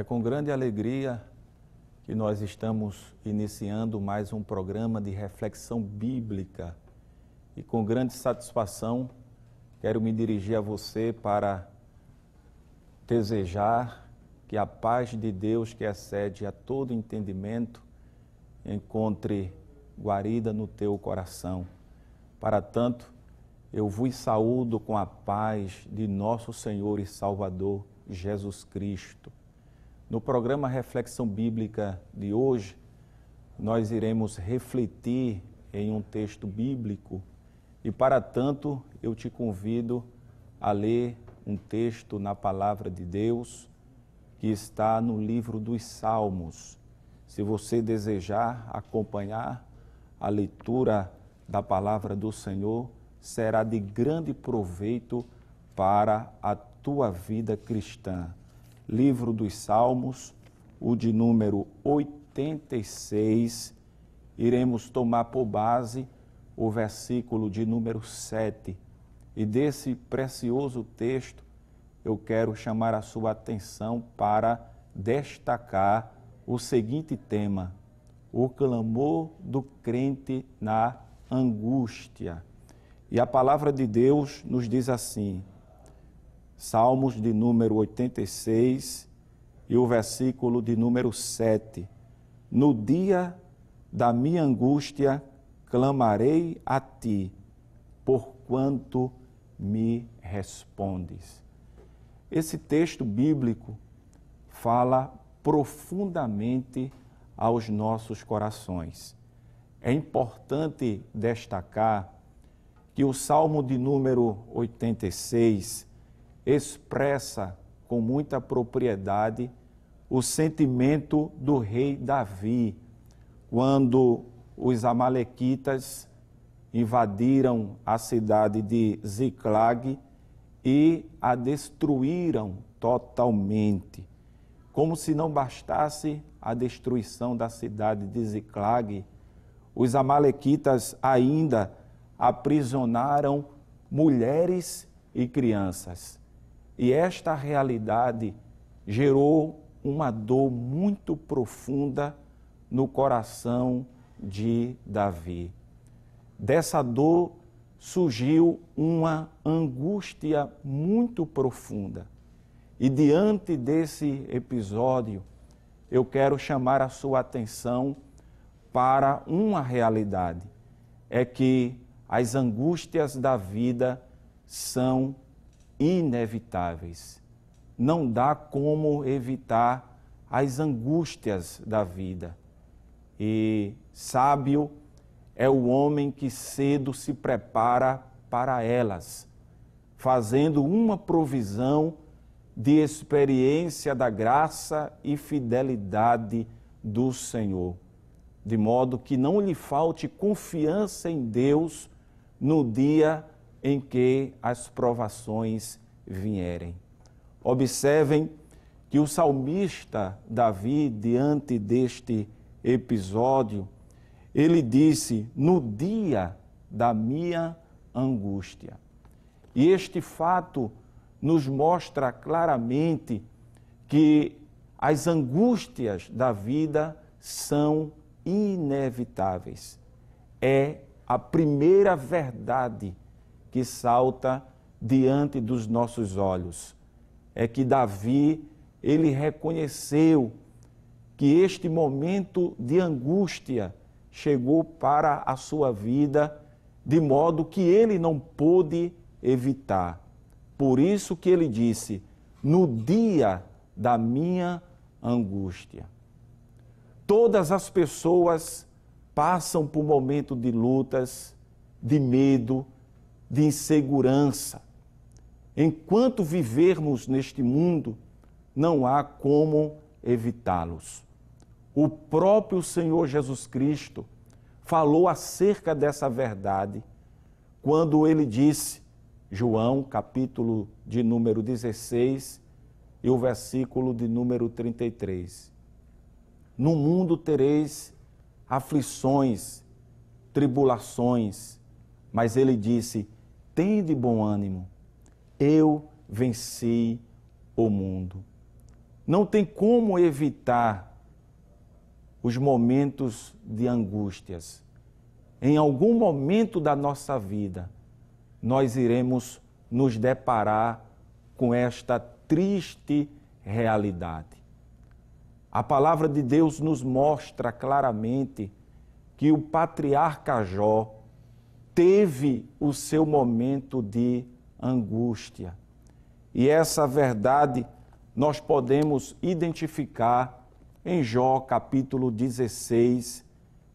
É com grande alegria que nós estamos iniciando mais um programa de reflexão bíblica e com grande satisfação quero me dirigir a você para desejar que a paz de Deus, que excede a todo entendimento, encontre guarida no teu coração. Para tanto, eu vos saúdo com a paz de nosso Senhor e Salvador Jesus Cristo no programa Reflexão Bíblica de hoje, nós iremos refletir em um texto bíblico e, para tanto, eu te convido a ler um texto na Palavra de Deus que está no livro dos Salmos. Se você desejar acompanhar a leitura da Palavra do Senhor, será de grande proveito para a tua vida cristã livro dos Salmos, o de número 86, iremos tomar por base o versículo de número 7. E desse precioso texto, eu quero chamar a sua atenção para destacar o seguinte tema: o clamor do crente na angústia. E a palavra de Deus nos diz assim: Salmos de número 86 e o versículo de número 7. No dia da minha angústia clamarei a ti, porquanto me respondes. Esse texto bíblico fala profundamente aos nossos corações. É importante destacar que o Salmo de número 86 expressa com muita propriedade o sentimento do rei Davi, quando os Amalequitas invadiram a cidade de Ziclag e a destruíram totalmente. Como se não bastasse a destruição da cidade de Ziclag, os Amalequitas ainda aprisionaram mulheres e crianças. E esta realidade gerou uma dor muito profunda no coração de Davi. Dessa dor surgiu uma angústia muito profunda. E diante desse episódio, eu quero chamar a sua atenção para uma realidade: é que as angústias da vida são inevitáveis. Não dá como evitar as angústias da vida. E sábio é o homem que cedo se prepara para elas, fazendo uma provisão de experiência da graça e fidelidade do Senhor, de modo que não lhe falte confiança em Deus no dia em que as provações vierem. Observem que o salmista Davi, diante deste episódio, ele disse: No dia da minha angústia. E este fato nos mostra claramente que as angústias da vida são inevitáveis. É a primeira verdade que salta diante dos nossos olhos. É que Davi, ele reconheceu que este momento de angústia chegou para a sua vida de modo que ele não pôde evitar. Por isso que ele disse: "No dia da minha angústia". Todas as pessoas passam por momentos de lutas, de medo, de insegurança. Enquanto vivermos neste mundo, não há como evitá-los. O próprio Senhor Jesus Cristo falou acerca dessa verdade quando ele disse, João, capítulo de número 16 e o versículo de número 33. No mundo tereis aflições, tribulações, mas ele disse: de bom ânimo, eu venci o mundo. Não tem como evitar os momentos de angústias. Em algum momento da nossa vida, nós iremos nos deparar com esta triste realidade. A palavra de Deus nos mostra claramente que o patriarca Jó, teve o seu momento de angústia. E essa verdade nós podemos identificar em Jó capítulo 16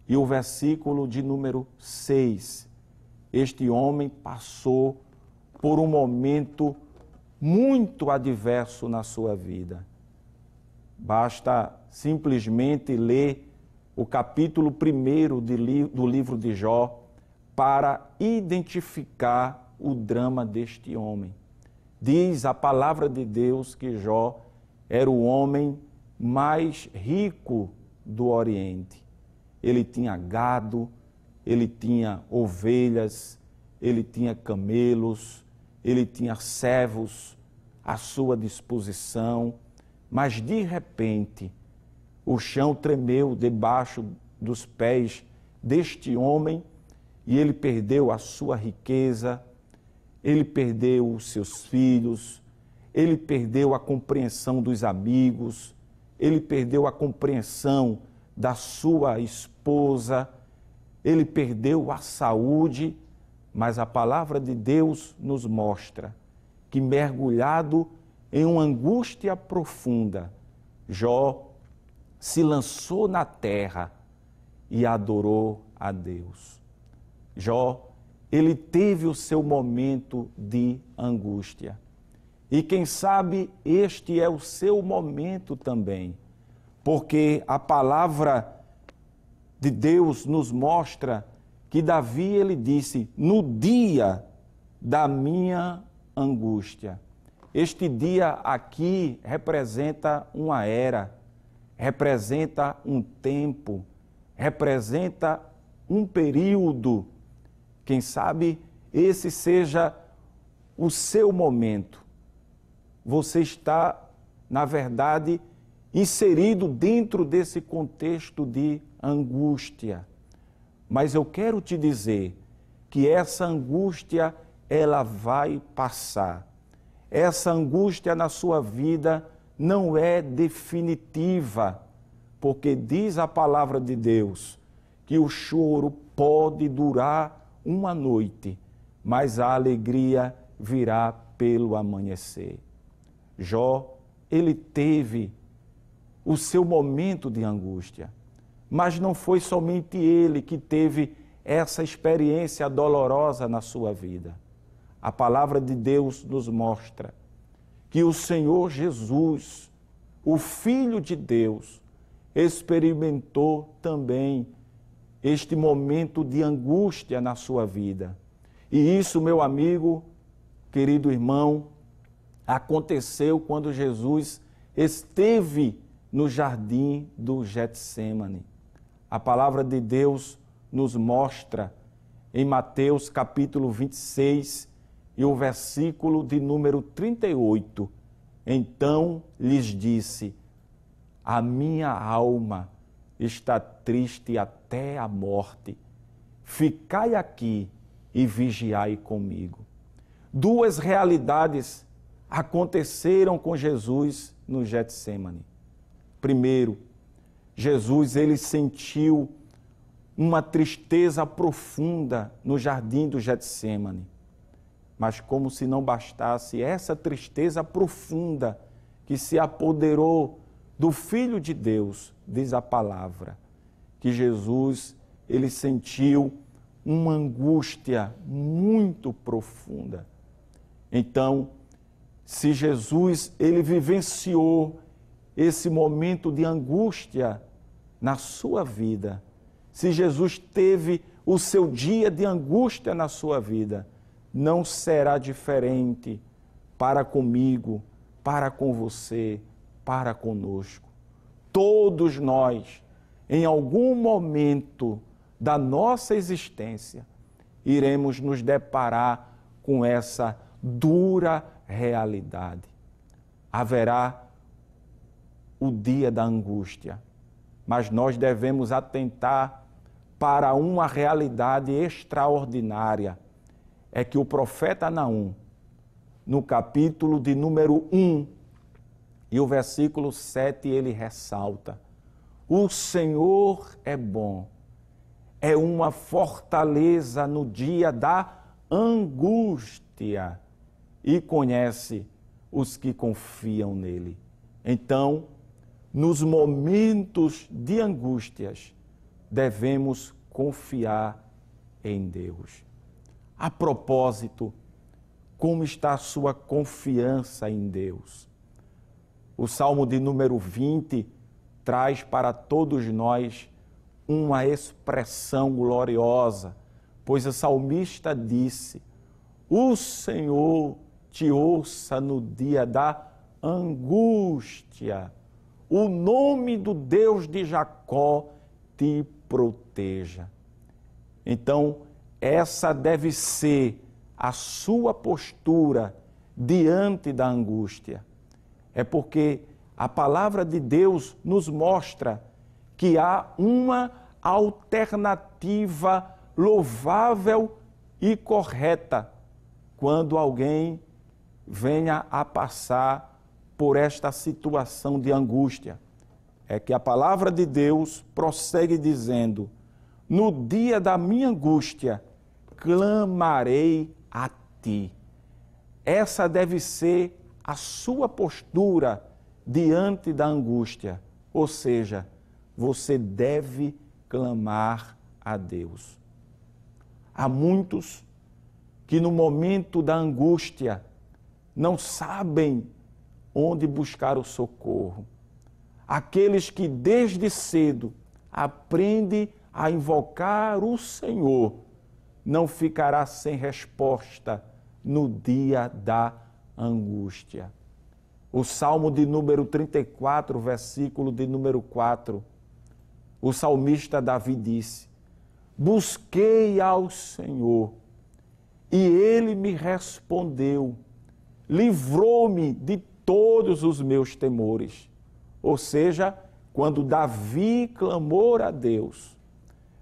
e o versículo de número 6. Este homem passou por um momento muito adverso na sua vida. Basta simplesmente ler o capítulo 1 do livro de Jó para identificar o drama deste homem. Diz a palavra de Deus que Jó era o homem mais rico do Oriente. Ele tinha gado, ele tinha ovelhas, ele tinha camelos, ele tinha servos à sua disposição, mas de repente o chão tremeu debaixo dos pés deste homem e ele perdeu a sua riqueza, ele perdeu os seus filhos, ele perdeu a compreensão dos amigos, ele perdeu a compreensão da sua esposa, ele perdeu a saúde, mas a palavra de Deus nos mostra que mergulhado em uma angústia profunda, Jó se lançou na terra e adorou a Deus. Jó, ele teve o seu momento de angústia. E quem sabe este é o seu momento também, porque a palavra de Deus nos mostra que Davi ele disse: "No dia da minha angústia". Este dia aqui representa uma era, representa um tempo, representa um período quem sabe esse seja o seu momento. Você está, na verdade, inserido dentro desse contexto de angústia. Mas eu quero te dizer que essa angústia ela vai passar. Essa angústia na sua vida não é definitiva, porque diz a palavra de Deus que o choro pode durar uma noite, mas a alegria virá pelo amanhecer. Jó, ele teve o seu momento de angústia, mas não foi somente ele que teve essa experiência dolorosa na sua vida. A palavra de Deus nos mostra que o Senhor Jesus, o Filho de Deus, experimentou também este momento de angústia na sua vida. E isso, meu amigo, querido irmão, aconteceu quando Jesus esteve no jardim do Getsemane. A palavra de Deus nos mostra em Mateus capítulo 26 e o versículo de número 38. Então lhes disse: A minha alma está triste até a morte. Ficai aqui e vigiai comigo. Duas realidades aconteceram com Jesus no Getsemane. Primeiro, Jesus ele sentiu uma tristeza profunda no jardim do Getsemane. Mas como se não bastasse essa tristeza profunda que se apoderou do filho de Deus, diz a palavra, que Jesus ele sentiu uma angústia muito profunda. Então, se Jesus ele vivenciou esse momento de angústia na sua vida, se Jesus teve o seu dia de angústia na sua vida, não será diferente para comigo, para com você, para conosco. Todos nós, em algum momento da nossa existência, iremos nos deparar com essa dura realidade. Haverá o dia da angústia, mas nós devemos atentar para uma realidade extraordinária. É que o profeta Naum, no capítulo de número 1 e o versículo 7 ele ressalta: O Senhor é bom, é uma fortaleza no dia da angústia e conhece os que confiam nele. Então, nos momentos de angústias, devemos confiar em Deus. A propósito, como está a sua confiança em Deus? O Salmo de número 20 traz para todos nós uma expressão gloriosa, pois o salmista disse: O Senhor te ouça no dia da angústia, o nome do Deus de Jacó te proteja. Então, essa deve ser a sua postura diante da angústia. É porque a palavra de Deus nos mostra que há uma alternativa louvável e correta quando alguém venha a passar por esta situação de angústia. É que a palavra de Deus prossegue dizendo: No dia da minha angústia, clamarei a ti. Essa deve ser a sua postura diante da angústia. Ou seja, você deve clamar a Deus. Há muitos que no momento da angústia não sabem onde buscar o socorro. Aqueles que desde cedo aprendem a invocar o Senhor não ficará sem resposta no dia da angústia angústia. O Salmo de número 34, versículo de número 4, o salmista Davi disse: Busquei ao Senhor e ele me respondeu, livrou-me de todos os meus temores. Ou seja, quando Davi clamou a Deus,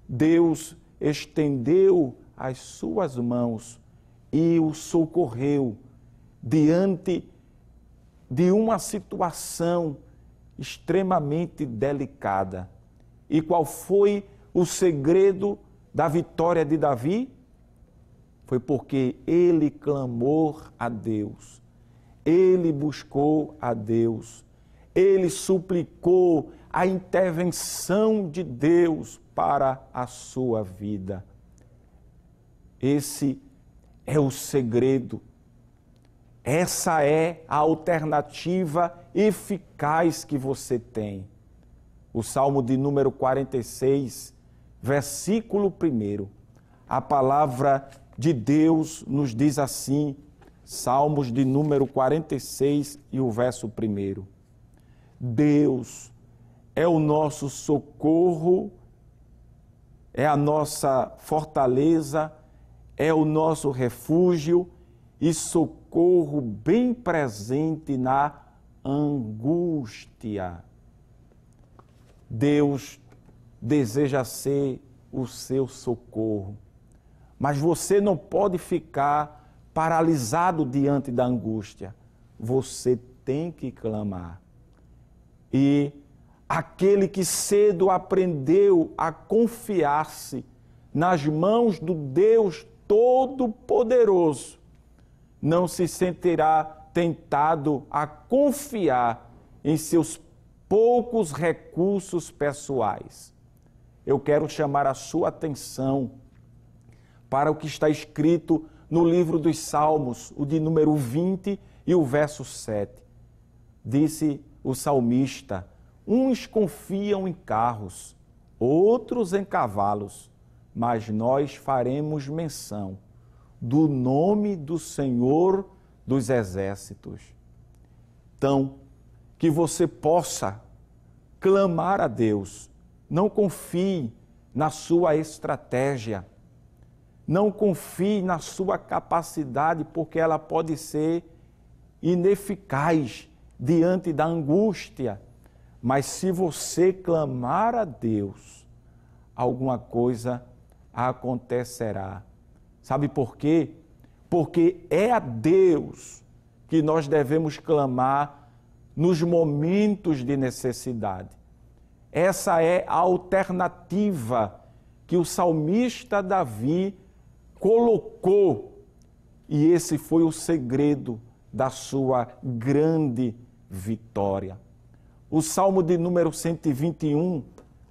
Deus estendeu as suas mãos e o socorreu diante de uma situação extremamente delicada. E qual foi o segredo da vitória de Davi? Foi porque ele clamou a Deus, ele buscou a Deus, ele suplicou a intervenção de Deus para a sua vida. Esse é o segredo essa é a alternativa eficaz que você tem. O Salmo de número 46, versículo 1. A palavra de Deus nos diz assim, Salmos de número 46 e o verso 1. Deus é o nosso socorro, é a nossa fortaleza, é o nosso refúgio e socorro bem presente na angústia. Deus deseja ser o seu socorro, mas você não pode ficar paralisado diante da angústia. Você tem que clamar. E aquele que cedo aprendeu a confiar-se nas mãos do Deus Todo-Poderoso, não se sentirá tentado a confiar em seus poucos recursos pessoais. Eu quero chamar a sua atenção para o que está escrito no livro dos Salmos, o de número 20 e o verso 7. Disse o salmista: Uns confiam em carros, outros em cavalos, mas nós faremos menção do nome do Senhor dos Exércitos. Então, que você possa clamar a Deus. Não confie na sua estratégia. Não confie na sua capacidade, porque ela pode ser ineficaz diante da angústia. Mas se você clamar a Deus, alguma coisa acontecerá. Sabe por quê? Porque é a Deus que nós devemos clamar nos momentos de necessidade. Essa é a alternativa que o salmista Davi colocou, e esse foi o segredo da sua grande vitória. O salmo de número 121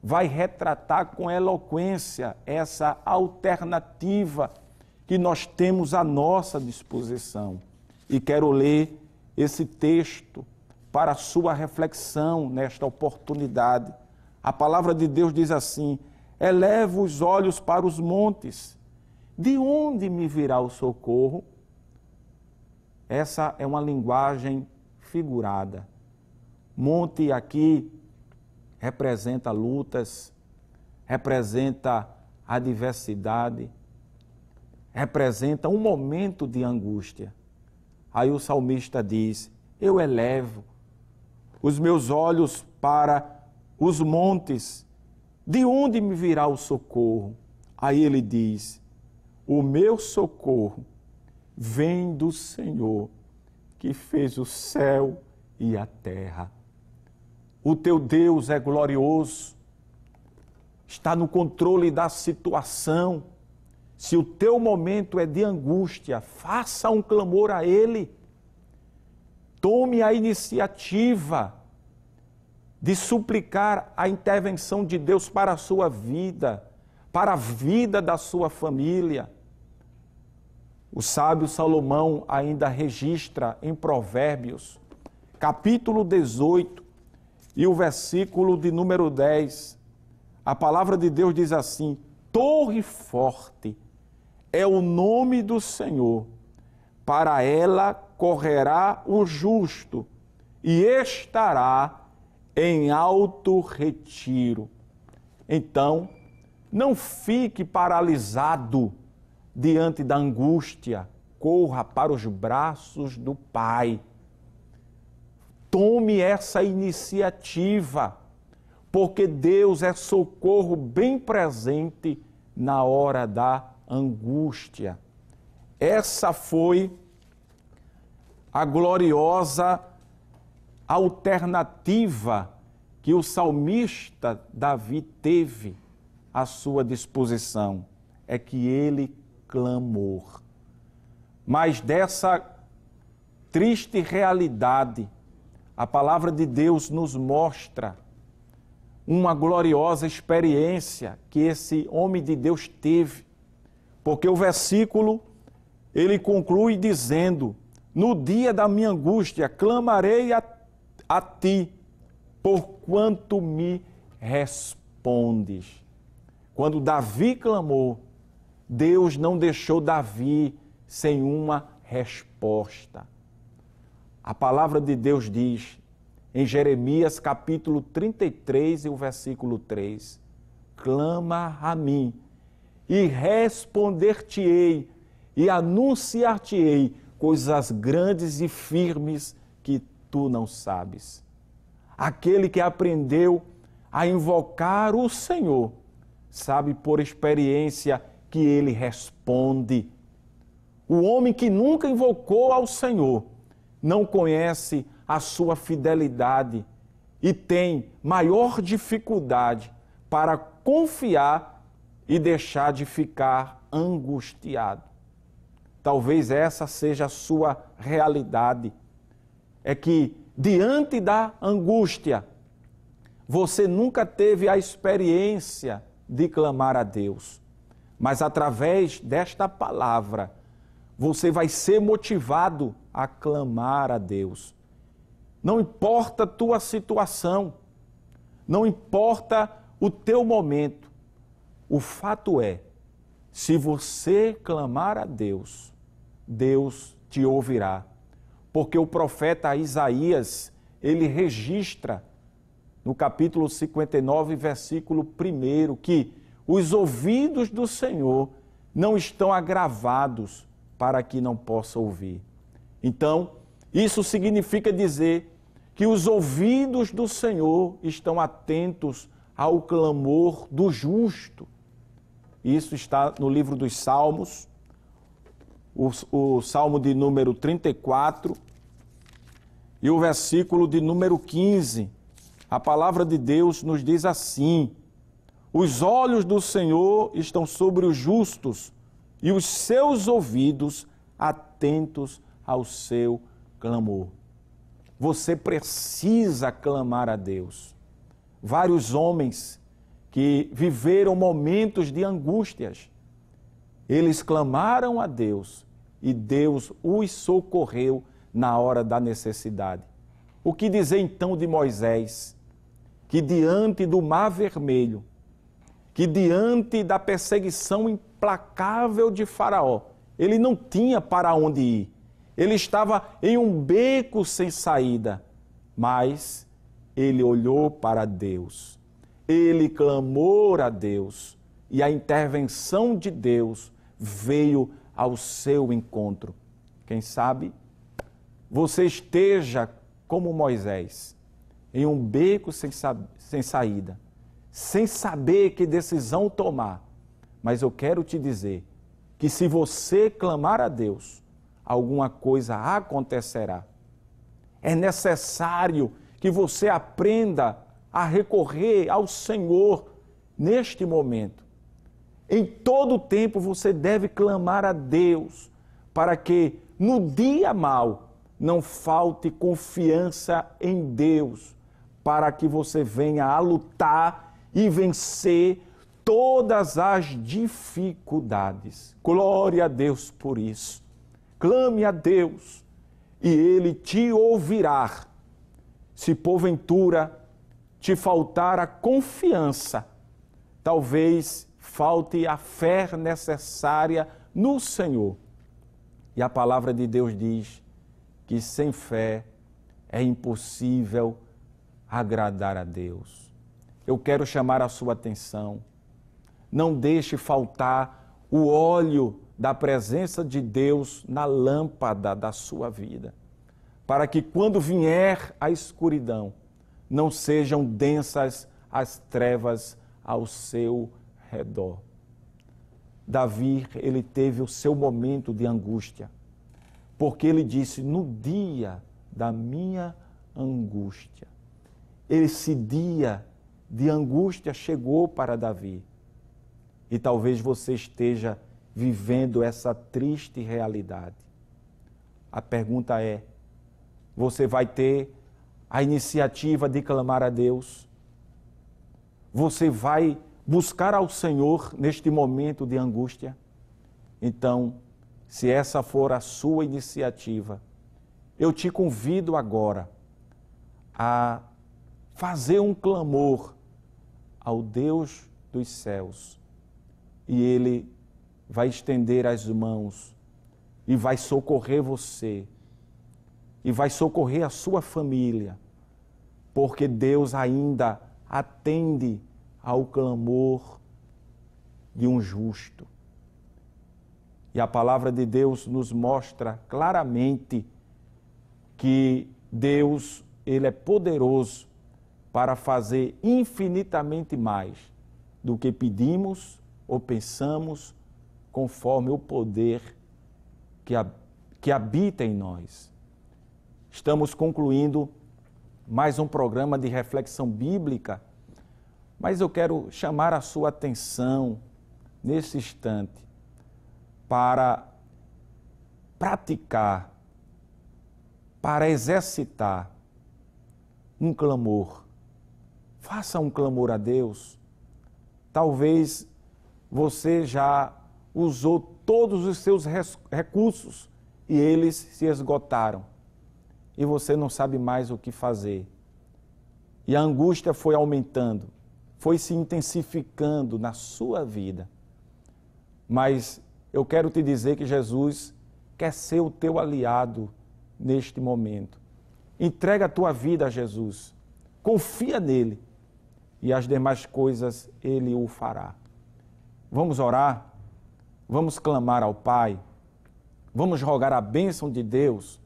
vai retratar com eloquência essa alternativa que nós temos à nossa disposição. E quero ler esse texto para sua reflexão nesta oportunidade. A palavra de Deus diz assim: Eleva os olhos para os montes, de onde me virá o socorro? Essa é uma linguagem figurada. Monte aqui representa lutas, representa adversidade, representa um momento de angústia. Aí o salmista diz: Eu elevo os meus olhos para os montes, de onde me virá o socorro? Aí ele diz: O meu socorro vem do Senhor, que fez o céu e a terra. O teu Deus é glorioso, está no controle da situação se o teu momento é de angústia, faça um clamor a Ele. Tome a iniciativa de suplicar a intervenção de Deus para a sua vida, para a vida da sua família. O sábio Salomão ainda registra em Provérbios, capítulo 18, e o versículo de número 10. A palavra de Deus diz assim: Torre forte é o nome do Senhor. Para ela correrá o justo e estará em alto retiro. Então, não fique paralisado diante da angústia, corra para os braços do Pai. Tome essa iniciativa, porque Deus é socorro bem presente na hora da angústia. Essa foi a gloriosa alternativa que o salmista Davi teve à sua disposição é que ele clamou. Mas dessa triste realidade, a palavra de Deus nos mostra uma gloriosa experiência que esse homem de Deus teve. Porque o versículo ele conclui dizendo: No dia da minha angústia clamarei a, a ti, porquanto me respondes. Quando Davi clamou, Deus não deixou Davi sem uma resposta. A palavra de Deus diz em Jeremias capítulo 33 e o versículo 3: Clama a mim e responder-te-ei e anunciar-te-ei coisas grandes e firmes que tu não sabes. Aquele que aprendeu a invocar o Senhor sabe por experiência que ele responde. O homem que nunca invocou ao Senhor não conhece a sua fidelidade e tem maior dificuldade para confiar e deixar de ficar angustiado. Talvez essa seja a sua realidade. É que diante da angústia, você nunca teve a experiência de clamar a Deus. Mas através desta palavra, você vai ser motivado a clamar a Deus. Não importa a tua situação, não importa o teu momento, o fato é, se você clamar a Deus, Deus te ouvirá. Porque o profeta Isaías, ele registra no capítulo 59, versículo 1, que os ouvidos do Senhor não estão agravados para que não possa ouvir. Então, isso significa dizer que os ouvidos do Senhor estão atentos ao clamor do justo. Isso está no livro dos Salmos, o, o Salmo de número 34 e o versículo de número 15. A palavra de Deus nos diz assim: Os olhos do Senhor estão sobre os justos e os seus ouvidos atentos ao seu clamor. Você precisa clamar a Deus. Vários homens que viveram momentos de angústias. Eles clamaram a Deus e Deus os socorreu na hora da necessidade. O que dizer então de Moisés, que diante do mar vermelho, que diante da perseguição implacável de Faraó, ele não tinha para onde ir. Ele estava em um beco sem saída, mas ele olhou para Deus ele clamou a Deus e a intervenção de Deus veio ao seu encontro. Quem sabe você esteja como Moisés, em um beco sem, sem saída, sem saber que decisão tomar. Mas eu quero te dizer que se você clamar a Deus, alguma coisa acontecerá. É necessário que você aprenda a recorrer ao Senhor neste momento. Em todo tempo você deve clamar a Deus para que no dia mal não falte confiança em Deus, para que você venha a lutar e vencer todas as dificuldades. Glória a Deus por isso. Clame a Deus e Ele te ouvirá. Se porventura te faltar a confiança, talvez falte a fé necessária no Senhor. E a palavra de Deus diz que sem fé é impossível agradar a Deus. Eu quero chamar a sua atenção. Não deixe faltar o óleo da presença de Deus na lâmpada da sua vida, para que quando vier a escuridão, não sejam densas as trevas ao seu redor. Davi, ele teve o seu momento de angústia, porque ele disse: No dia da minha angústia. Esse dia de angústia chegou para Davi. E talvez você esteja vivendo essa triste realidade. A pergunta é: você vai ter a iniciativa de clamar a Deus. Você vai buscar ao Senhor neste momento de angústia. Então, se essa for a sua iniciativa, eu te convido agora a fazer um clamor ao Deus dos céus. E Ele vai estender as mãos e vai socorrer você e vai socorrer a sua família, porque Deus ainda atende ao clamor de um justo. E a palavra de Deus nos mostra claramente que Deus, ele é poderoso para fazer infinitamente mais do que pedimos ou pensamos, conforme o poder que, que habita em nós. Estamos concluindo mais um programa de reflexão bíblica, mas eu quero chamar a sua atenção nesse instante para praticar, para exercitar um clamor. Faça um clamor a Deus. Talvez você já usou todos os seus recursos e eles se esgotaram e você não sabe mais o que fazer. E a angústia foi aumentando, foi se intensificando na sua vida. Mas eu quero te dizer que Jesus quer ser o teu aliado neste momento. Entrega a tua vida a Jesus. Confia nele e as demais coisas ele o fará. Vamos orar? Vamos clamar ao Pai? Vamos rogar a bênção de Deus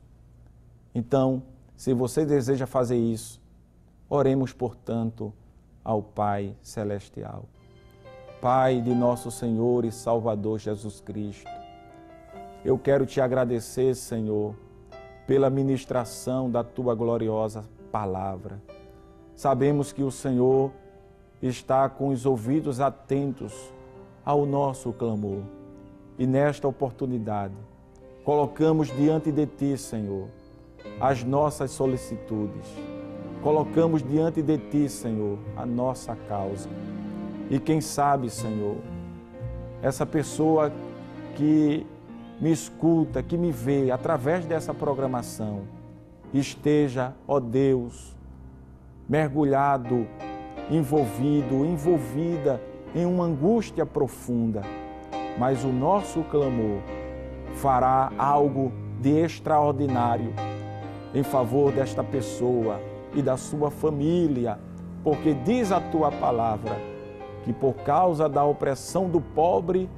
então, se você deseja fazer isso, oremos, portanto, ao Pai Celestial. Pai de nosso Senhor e Salvador Jesus Cristo, eu quero te agradecer, Senhor, pela ministração da tua gloriosa palavra. Sabemos que o Senhor está com os ouvidos atentos ao nosso clamor. E nesta oportunidade, colocamos diante de ti, Senhor, as nossas solicitudes. Colocamos diante de Ti, Senhor, a nossa causa. E quem sabe, Senhor, essa pessoa que me escuta, que me vê através dessa programação, esteja, ó Deus, mergulhado, envolvido, envolvida em uma angústia profunda, mas o nosso clamor fará algo de extraordinário em favor desta pessoa e da sua família, porque diz a tua palavra que por causa da opressão do pobre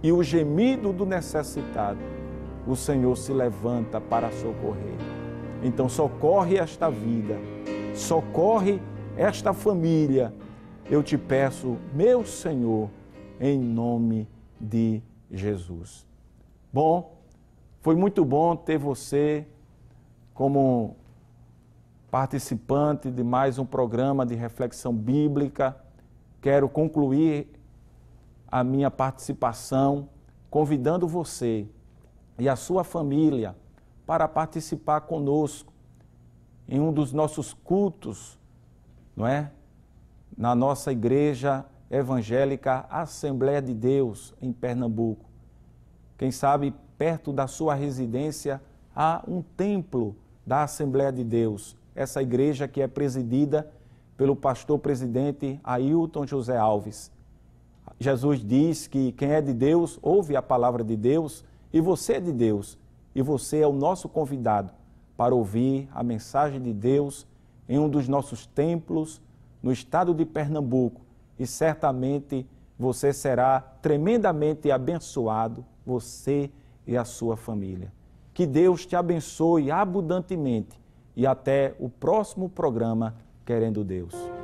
e o gemido do necessitado, o Senhor se levanta para socorrer. Então, socorre esta vida, socorre esta família. Eu te peço, meu Senhor, em nome de Jesus. Bom, foi muito bom ter você como participante de mais um programa de reflexão bíblica, quero concluir a minha participação convidando você e a sua família para participar conosco em um dos nossos cultos, não é? Na nossa igreja evangélica Assembleia de Deus em Pernambuco. Quem sabe perto da sua residência há um templo da Assembleia de Deus, essa igreja que é presidida pelo pastor presidente Ailton José Alves. Jesus diz que quem é de Deus ouve a palavra de Deus e você é de Deus e você é o nosso convidado para ouvir a mensagem de Deus em um dos nossos templos no estado de Pernambuco e certamente você será tremendamente abençoado, você e a sua família. Que Deus te abençoe abundantemente e até o próximo programa Querendo Deus.